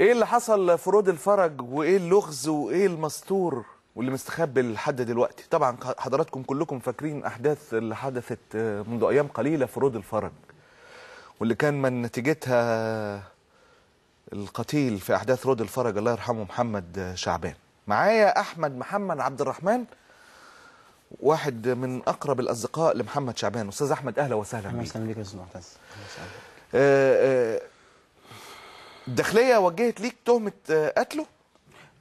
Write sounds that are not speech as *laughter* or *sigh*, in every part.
ايه اللي حصل في الفرج وايه اللغز وايه المستور واللي مستخبي لحد دلوقتي طبعا حضراتكم كلكم فاكرين احداث اللي حدثت آه، منذ ايام قليله في الفرج واللي كان من نتيجتها القتيل في احداث رود الفرج الله يرحمه محمد آه، شعبان معايا احمد محمد عبد الرحمن واحد من اقرب الاصدقاء لمحمد شعبان استاذ احمد اهلا وسهلا بك اهلا وسهلا بيك يا استاذ معتز آه، الداخليه وجهت ليك تهمه آه، قتله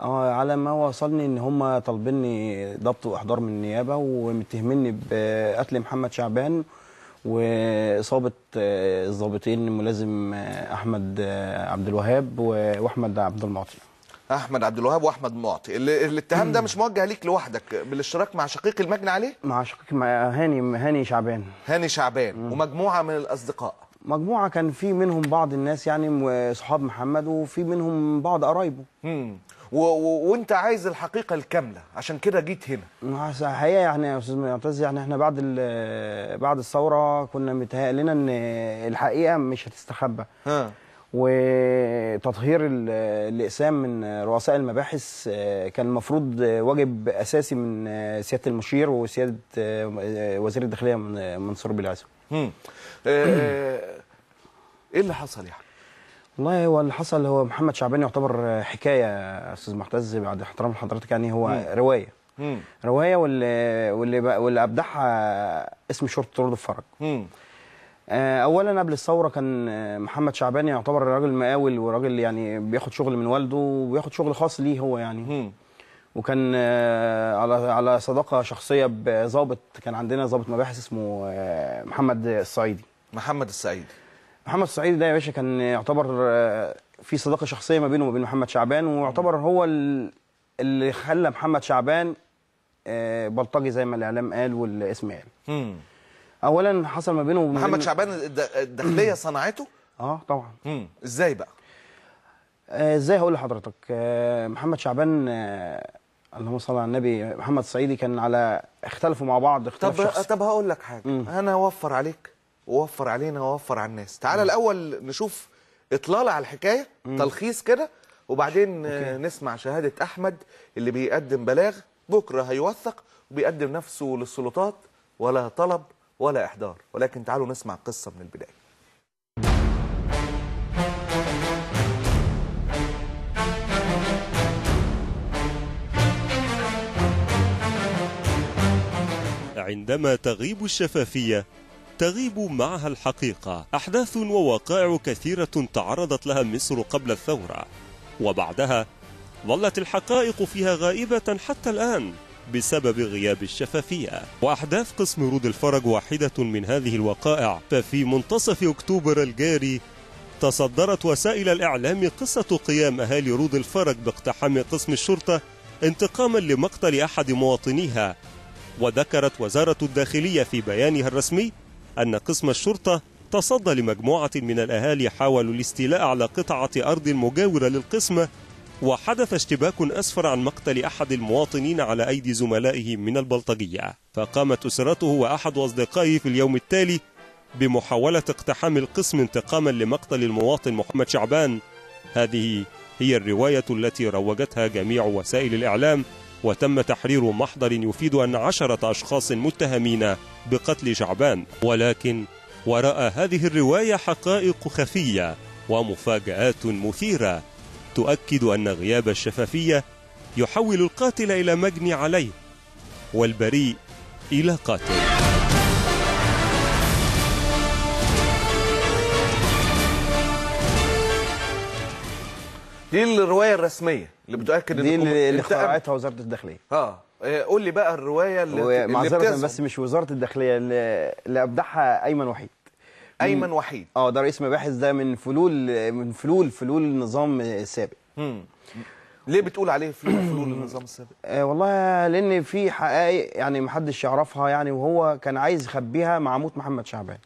اه على ما وصلني ان هم طالبيني ضبط واحضار من النيابه ومتهميني بقتل محمد شعبان واصابه آه، الضابطين الملازم آه، احمد عبد الوهاب واحمد عبد المعطي احمد عبد الوهاب واحمد معطي الاتهام ده *clears throat* مش موجه ليك لوحدك بالاشتراك مع شقيق المجني عليه مع شقيق مع هاني هاني شعبان هاني شعبان ومجموعه من الاصدقاء مجموعه كان في منهم بعض الناس يعني صحاب محمد وفي منهم بعض قرايبه وانت عايز الحقيقه الكامله عشان كده جيت هنا الحقيقه يعني يا استاذ معتز يعني احنا بعد بعد الثوره كنا متهيألنا ان الحقيقه مش هتستخبى ها. وتطهير الاقسام من رؤساء المباحث آه، كان المفروض واجب اساسي من آه، سياده المشير وسياده آه، وزير الداخليه منصور بالعزم ايه اللي حصل يعني والله هو اللي حصل هو محمد شعبان يعتبر حكايه استاذ معتز بعد احترام لحضرتك يعني هو مم. روايه مم. روايه واللي واللي واللي ابدعها اسم شرطه طرد الفرج آه، اولا قبل الثوره كان آه، محمد شعبان يعتبر راجل مقاول وراجل يعني بياخد شغل من والده وبياخد شغل خاص ليه هو يعني وكان آه، على على صداقه شخصيه بظابط كان عندنا ظابط مباحث اسمه محمد الصعيدي محمد الصعيدي محمد الصعيدي ده يا باشا كان يعتبر في صداقه شخصيه ما بينه وبين محمد شعبان ويعتبر هو اللي خلى محمد شعبان بلطجي زي ما الاعلام قال والاسم قال يعني. اولا حصل ما بينه محمد شعبان الداخليه *clears throat* صنعته اه طبعا ازاي بقى آه، ازاي هقول لحضرتك آه، محمد شعبان آه، اللهم صل على النبي محمد الصعيدي كان على اختلفوا مع بعض اختلاف طب شخصي طب هقول لك حاجه مم. انا اوفر عليك ووفر علينا ووفر على الناس تعال مم. الاول نشوف اطلاله على الحكايه مم. تلخيص كده وبعدين أوكي. نسمع شهاده احمد اللي بيقدم بلاغ بكره هيوثق وبيقدم نفسه للسلطات ولا طلب ولا إحضار ولكن تعالوا نسمع قصة من البداية عندما تغيب الشفافية تغيب معها الحقيقة أحداث ووقائع كثيرة تعرضت لها مصر قبل الثورة وبعدها ظلت الحقائق فيها غائبة حتى الآن بسبب غياب الشفافية وأحداث قسم رود الفرج واحدة من هذه الوقائع ففي منتصف أكتوبر الجاري تصدرت وسائل الإعلام قصة قيام أهالي رود الفرج باقتحام قسم الشرطة انتقاما لمقتل أحد مواطنيها وذكرت وزارة الداخلية في بيانها الرسمي أن قسم الشرطة تصدى لمجموعة من الأهالي حاولوا الاستيلاء على قطعة أرض مجاورة للقسم وحدث اشتباك أسفر عن مقتل أحد المواطنين على أيدي زملائه من البلطجية فقامت أسرته وأحد أصدقائه في اليوم التالي بمحاولة اقتحام القسم انتقاما لمقتل المواطن محمد شعبان هذه هي الرواية التي روجتها جميع وسائل الإعلام وتم تحرير محضر يفيد أن عشرة أشخاص متهمين بقتل شعبان ولكن وراء هذه الرواية حقائق خفية ومفاجآت مثيرة تؤكد أن غياب الشفافية يحول القاتل إلى مجني عليه والبريء إلى قاتل دي الرواية الرسمية اللي بتؤكد دي اللي, اللي اخترعتها وزارة الداخلية اه إيه، قول لي بقى الرواية اللي, اللي بتزعم بس مش وزارة الداخلية اللي, اللي أبدعها أيمن وحيد ايمن وحيد اه ده رئيس مباحث ده من فلول من فلول فلول النظام السابق ليه بتقول عليه فلول فلول *clears throat* النظام السابق؟ آه والله لان في حقائق يعني محدش يعرفها يعني وهو كان عايز يخبيها مع موت محمد شعبان.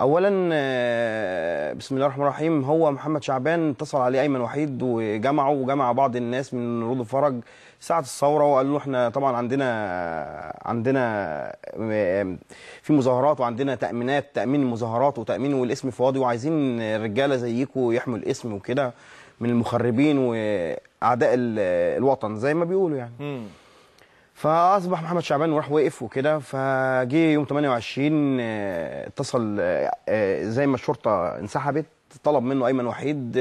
اولا آه، بسم الله الرحمن الرحيم هو محمد شعبان اتصل عليه ايمن وحيد وجمعه وجمع بعض الناس من رود الفرج ساعه الثوره وقال له احنا طبعا عندنا عندنا آه، في مظاهرات وعندنا تامينات تامين المظاهرات وتامين والاسم فاضي وعايزين رجاله زيكم يحموا الاسم وكده من المخربين واعداء الوطن زي ما بيقولوا يعني فاصبح محمد شعبان وراح وقف وكده فجه يوم 28 آه، اتصل آه، آه، زي ما الشرطه انسحبت طلب منه ايمن وحيد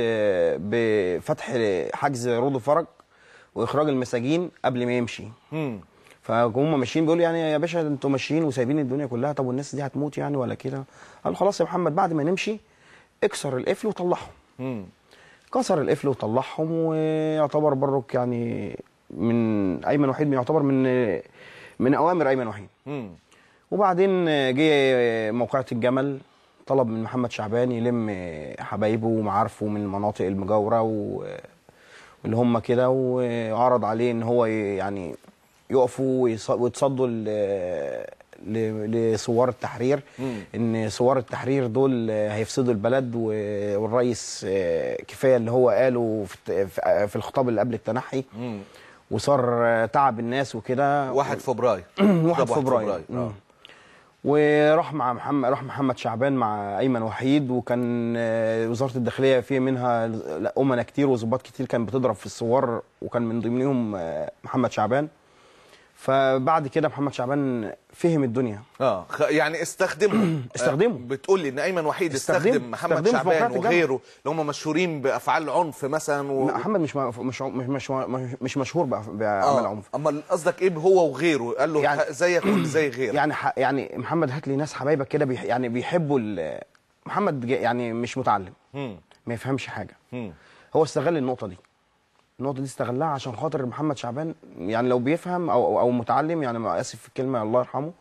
بفتح حجز رودو فرج واخراج المساجين قبل ما يمشي فهم ماشيين بيقولوا يعني يا باشا انتوا ماشيين وسايبين الدنيا كلها طب والناس دي هتموت يعني ولا كده قالوا خلاص يا محمد بعد ما نمشي اكسر القفل وطلعهم كسر القفل وطلعهم ويعتبر برك يعني من ايمن وحيد يعتبر من من اوامر ايمن وحيد وبعدين آه، جه آه، موقعة الجمل طلب من محمد شعبان يلم آه، حبايبه ومعارفه من المناطق المجاوره و... واللي هم كده وعرض عليه ان هو يعني يقفوا ويتصدوا لصوار التحرير مم. ان صوار التحرير دول هيفسدوا البلد والرئيس كفايه اللي هو قاله في الخطاب اللي قبل التنحي مم. وصار تعب الناس وكده 1 فبراير 1 *clears throat* فبراير اه وراح مع محمد راح محمد شعبان مع ايمن وحيد وكان آه، وزاره الداخليه في منها امنا كتير وظباط كتير كان بتضرب في الثوار وكان من ضمنهم آه، محمد شعبان فبعد كده محمد شعبان فهم الدنيا اه يعني استخدمه *clears throat* استخدمه آه بتقول لي ان ايمن وحيد استخدم, استخدم محمد استخدم شعبان وغيره اللي هم مشهورين بافعال عنف مثلا و... محمد مش مش مش مش, مش مشهور بعمل آه. عنف امال قصدك ايه هو وغيره قال له يعني زيك زي غيرك يعني يعني محمد هات لي ناس حبايبك كده بيح... يعني بيحبوا محمد يعني مش متعلم ما يفهمش حاجه هو استغل النقطه دي النقطه دي استغلها عشان خاطر محمد شعبان يعني لو بيفهم او او متعلم يعني اسف في الكلمه الله يرحمه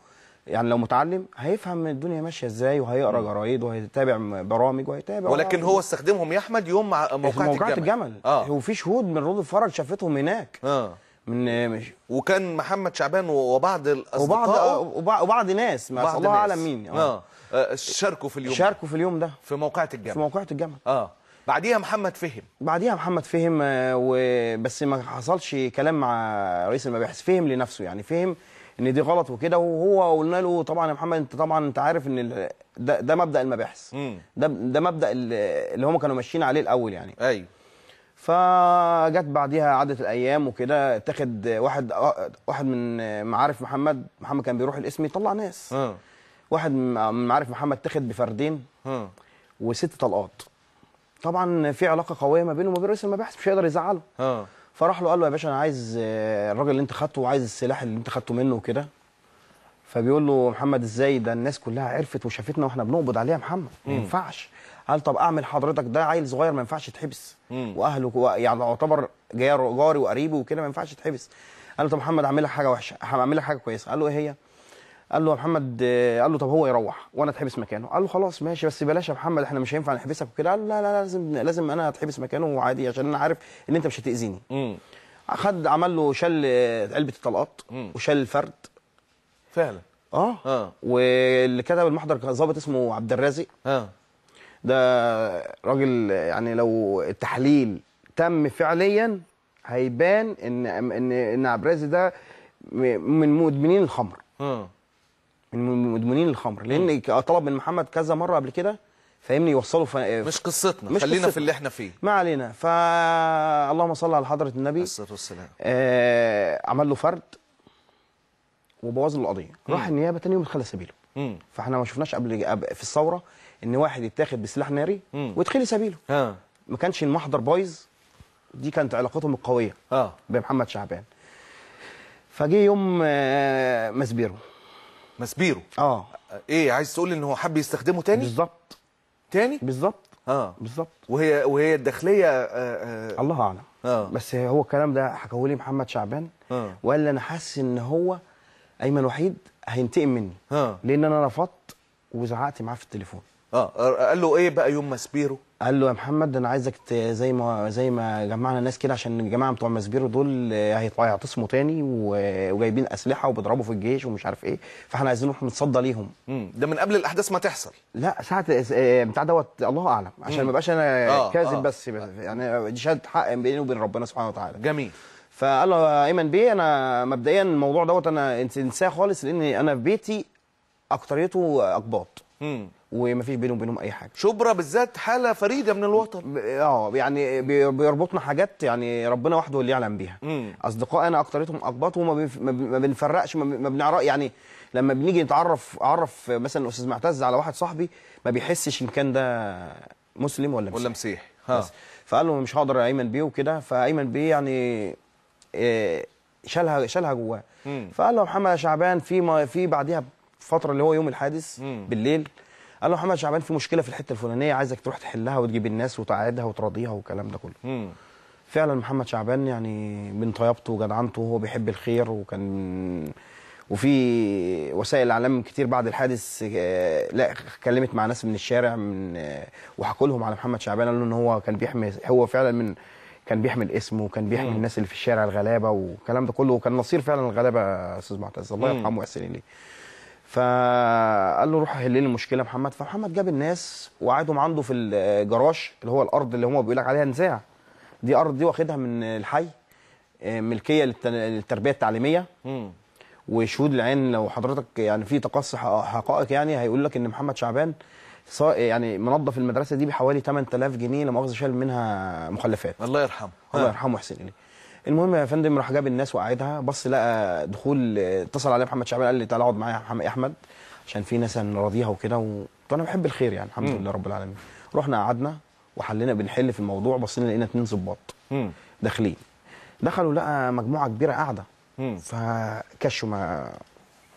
يعني لو متعلم هيفهم الدنيا ماشيه ازاي وهيقرا جرايد وهيتابع برامج وهيتابع ولكن هو استخدمهم يا احمد يوم مع موقعة, موقعة الجمل, الجمل. آه. وفي شهود من رود الفرج شافتهم هناك آه. من مش وكان محمد شعبان وبعض الاصدقاء وبعض وبعض ناس ما الله اعلم مين آه. آه. آه. شاركوا في اليوم شاركوا في اليوم ده في موقعة الجمل في موقعة الجمل اه بعديها محمد فهم بعديها محمد فهم آه، وبس ما حصلش كلام مع رئيس المباحث فهم لنفسه يعني فهم ان دي غلط وكده وهو قلنا له طبعا يا محمد انت طبعا انت عارف ان ده, ده مبدا المباحث ده ده مبدا اللي هم كانوا ماشيين عليه الاول يعني ايوه فجت بعديها عدت الايام وكده اتاخد واحد آه، واحد من معارف محمد محمد كان بيروح الاسم يطلع ناس م. آه. واحد من معارف محمد اتاخد بفردين م. وست طلقات طبعا في علاقه قويه ما بينه وما بين رئيس المباحث مش هيقدر يزعله اه فراح له قال له يا باشا انا عايز آه، الراجل اللي انت خدته وعايز السلاح اللي انت خدته منه وكده فبيقول له محمد ازاي ده الناس كلها عرفت وشافتنا واحنا بنقبض عليه يا محمد ما ينفعش قال طب اعمل حضرتك ده عيل صغير ما ينفعش يتحبس واهله يعني يعتبر جاري وقريبه وكده ما ينفعش يتحبس قال له طب محمد اعمل لك حاجه وحشه هعمل لك حاجه كويسه قال له ايه هي قال له يا محمد آه، قال له طب هو يروح وانا اتحبس مكانه قال له خلاص ماشي بس بلاش يا محمد احنا مش هينفع نحبسك وكده قال له لا لا لازم لازم انا اتحبس مكانه عادي عشان انا عارف ان انت مش هتاذيني خد عمل له شل آه، علبه الطلقات وشل الفرد فعلا اه اه واللي كتب المحضر كان ظابط اسمه عبد الرازق اه ده راجل يعني لو التحليل تم فعليا هيبان ان ان ان عبد الرازق ده من مدمنين الخمر اه من مدمنين الخمر لان آه، طلب من محمد كذا مره قبل كده فاهمني يوصلوا ف... آه، مش قصتنا مش خلينا قصتنا. في اللي احنا فيه ما علينا ف اللهم صل على حضره النبي الصلاه والسلام آه... عمل له فرد وبوظ له القضيه راح النيابه ثاني يوم اتخلى سبيله مم. فاحنا ما شفناش قبل في الثوره ان واحد يتاخد بسلاح ناري ويتخلي سبيله ها. ما كانش المحضر بايظ دي كانت علاقتهم القويه اه بمحمد شعبان فجه يوم آه... ماسبيرو اه ايه عايز تقول ان هو حب يستخدمه تاني بالظبط تاني بالظبط اه بالظبط وهي وهي الداخليه آه آه الله اعلم آه. بس هو الكلام ده حكاه لي محمد شعبان آه. وقال لي انا حاسس ان هو ايمن وحيد هينتقم مني آه. لان انا رفضت وزعقت معاه في التليفون اه قال له ايه بقى يوم ما سبيرو قال له يا محمد انا عايزك زي ما زي ما جمعنا ناس كده عشان الجماعه بتوع مسبيرو دول آه، هيعتصموا تاني وجايبين اسلحه وبيضربوا في الجيش ومش عارف ايه فاحنا عايزين نروح نتصدى ليهم ده من قبل الاحداث ما تحصل لا ساعه آه، بتاع دوت الله اعلم عشان ما بقاش انا آه، كاذب آه بس, بس يعني دي شهاده حق بيني وبين ربنا سبحانه وتعالى جميل فقال له ايمن بيه انا مبدئيا الموضوع دوت انا انساه خالص لان انا في بيتي اكتريته اقباط ومفيش بينهم وبينهم اي حاجه شبرا بالذات حاله فريده من الوطن اه يعني بيربطنا حاجات يعني ربنا وحده اللي يعلم بيها اصدقاء انا اكترتهم اقباط وما ما بنفرقش ما بنعرف يعني لما بنيجي نتعرف اعرف مثلا استاذ معتز على واحد صاحبي ما بيحسش ان كان ده مسلم ولا مسيحي ولا مسيحي ها فقال له مش هقدر ايمن بيه وكده فايمن بيه يعني إيه شالها شالها جواه فقال له محمد شعبان في ما في بعديها الفتره اللي هو يوم الحادث مم. بالليل قال له محمد شعبان في مشكله في الحته الفلانيه عايزك تروح تحلها وتجيب الناس وتعادها وتراضيها والكلام ده كله مم. فعلا محمد شعبان يعني من طيبته وجدعنته وهو بيحب الخير وكان وفي وسائل اعلام كتير بعد الحادث آه، لا اتكلمت مع ناس من الشارع من آه، وحكوا لهم على محمد شعبان قالوا ان هو كان بيحمي هو فعلا من كان بيحمل اسمه وكان بيحمي الناس اللي في الشارع الغلابه والكلام ده كله وكان نصير فعلا الغلابه يا استاذ معتز الله يرحمه ويحسن اليه فقال له روح حل لي المشكله محمد فمحمد جاب الناس وقعدهم عنده في الجراج اللي هو الارض اللي هم بيقول لك عليها نزاع دي ارض دي واخدها من الحي آه، ملكيه للتربيه التعليميه وشهود العين لو حضرتك يعني في تقصي حقائق يعني هيقول لك ان محمد شعبان يعني منظف المدرسه دي بحوالي 8000 جنيه لمؤاخذه شال منها مخلفات الله يرحمه الله يرحمه حسين إليه المهم يا فندم راح جاب الناس وقعدها بص لقى دخول اتصل عليه محمد شعبان قال لي تعالى اقعد معايا يا احمد عشان في ناس هنراضيها وكده و... وانا بحب الخير يعني الحمد لله رب العالمين رحنا قعدنا وحلينا بنحل في الموضوع بصينا لقينا اثنين ظباط داخلين دخلوا لقى مجموعه كبيره قاعده فكشوا ما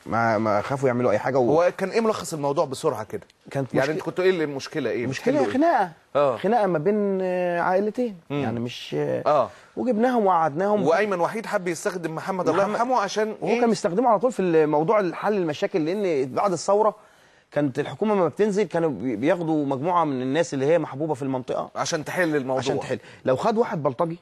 ما ما خافوا يعملوا اي حاجه و... هو كان ايه ملخص الموضوع بسرعه كده كانت يعني مشكلة... يعني انت كنت ايه المشكله ايه مشكله خناقه اه خناقه ما بين آه، عائلتين مم. يعني مش اه وجبناهم وقعدناهم وايمن وحيد حب يستخدم محمد, الله يرحمه عشان إيه؟ إيه؟ كان بيستخدمه على طول في موضوع حل المشاكل لان بعد الثوره كانت الحكومه لما بتنزل كانوا بياخدوا مجموعه من الناس اللي هي محبوبه في المنطقه عشان تحل الموضوع عشان تحل لو خد واحد بلطجي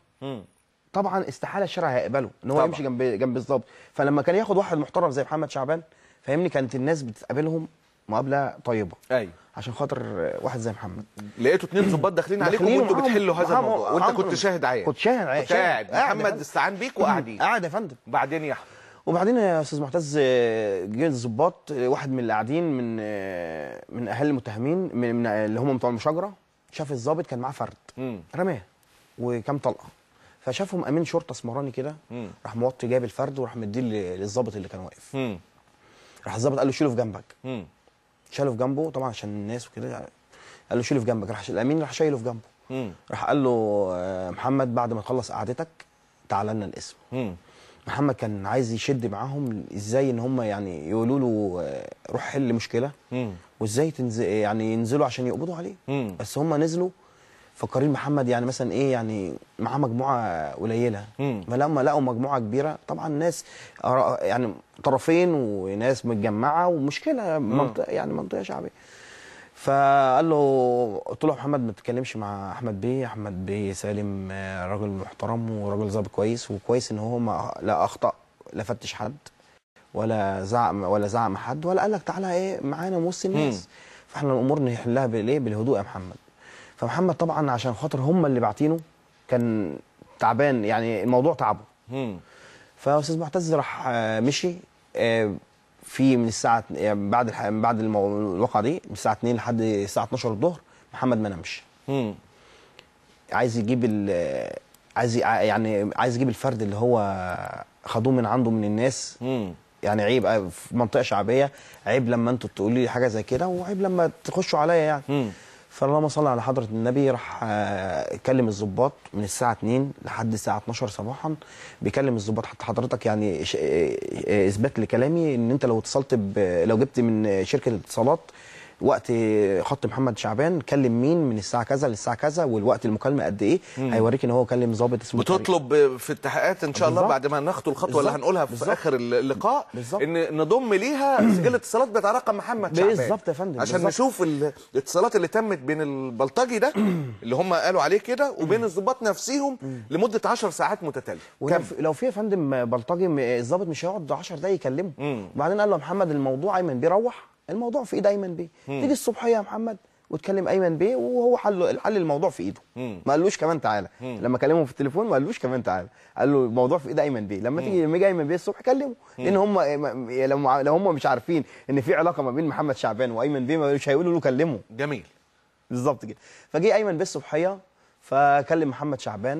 طبعا استحاله الشارع هيقبله ان هو يمشي جنب جنب الظابط فلما كان ياخد واحد محترم زي محمد شعبان فاهمني كانت الناس بتقابلهم مقابله طيبه ايوه عشان خاطر واحد زي محمد لقيتوا اثنين ظباط داخلين عليكم وانتوا بتحلوا هذا الموضوع وانت كنت شاهد عيان كنت شاهد عيان كنت قاعد محمد استعان بيك وقاعدين قاعد يا فندم وبعدين يا وبعدين يا استاذ معتز جه الظباط واحد من اللي قاعدين من من اهل المتهمين من, من اللي هم بتوع المشاجره شاف الظابط كان معاه فرد رماه وكام طلقه فشافهم امين شرطه اسمراني كده راح موطي جايب الفرد وراح مديه للظابط اللي كان واقف راح الظابط قال له شيله في جنبك شاله في جنبه طبعا عشان الناس وكده قال له شيله في جنبك راح الامين راح شايله في جنبه راح قال له آه، محمد بعد ما تخلص قعدتك تعال لنا الاسم محمد كان عايز يشد معاهم ازاي ان هم يعني يقولوا له آه، روح حل مشكله وازاي تنزل يعني ينزلوا عشان يقبضوا عليه بس هم نزلوا فكريم محمد يعني مثلا ايه يعني معاه مجموعه قليله فلما لقوا مجموعه كبيره طبعا ناس يعني طرفين وناس متجمعه ومشكله منطقه يعني منطقه شعبيه فقال له قلت له محمد ما تتكلمش مع احمد بيه احمد بيه سالم راجل محترم وراجل ظابط كويس وكويس ان هو ما لا اخطا لا فتش حد ولا زعم ولا زعم حد ولا قال لك تعالى ايه معانا وسط الناس فاحنا الامور نحلها بالايه بالهدوء يا محمد فمحمد طبعا عشان خاطر هم اللي باعتينه كان تعبان يعني الموضوع تعبه فاستاذ معتز راح آه، مشي آه، في من الساعه يعني بعد بعد الواقعه دي من الساعه 2 لحد الساعه 12 الظهر محمد ما نامش عايز يجيب ال... عايز يعني عايز يجيب الفرد اللي هو خدوه من عنده من الناس مم. يعني عيب آه، في منطقه شعبيه عيب لما انتوا تقولوا لي حاجه زي كده وعيب لما تخشوا عليا يعني مم. فاللهم صل على حضره النبي راح آه، يكلم الظباط من الساعه 2 لحد الساعه 12 صباحا بيكلم الظباط حتى حضرتك يعني آه، آه، اثبات لكلامي ان انت لو اتصلت لو جبت من شركه الاتصالات وقت خط محمد شعبان كلم مين من الساعه كذا للساعه كذا والوقت المكالمه قد ايه هيوريك ان هو كلم ظابط اسمه بتطلب في التحقيقات ان شاء بالزبط. الله بعد ما نخطو الخطوه اللي هنقولها في بالزبط. اخر اللقاء بالزبط. ان نضم ليها سجل اتصالات بتاع رقم محمد شعبان بالظبط يا فندم عشان بالزبط. نشوف الاتصالات اللي تمت بين البلطجي ده *clears throat* اللي هم قالوا عليه كده وبين الظباط نفسيهم لمده 10 ساعات متتاليه لو في يا فندم بلطجي الظابط مش هيقعد 10 دقايق يكلمه وبعدين قال له محمد الموضوع ايمن بيروح الموضوع في ايد ايمن بيه تيجي الصبحيه يا محمد وتكلم ايمن بيه وهو حل الحل الموضوع في ايده ما قالوش كمان تعالى لما كلمهم في التليفون ما قالوش كمان تعالى قال له الموضوع في ايد ايمن بيه لما تيجي لما ايمن بيه الصبح كلمه لان هم لو لو هم مش عارفين ان في علاقه ما بين محمد شعبان وايمن بيه مش هيقولوا له كلمه جميل بالظبط كده فجه ايمن بيه الصبحيه فكلم محمد شعبان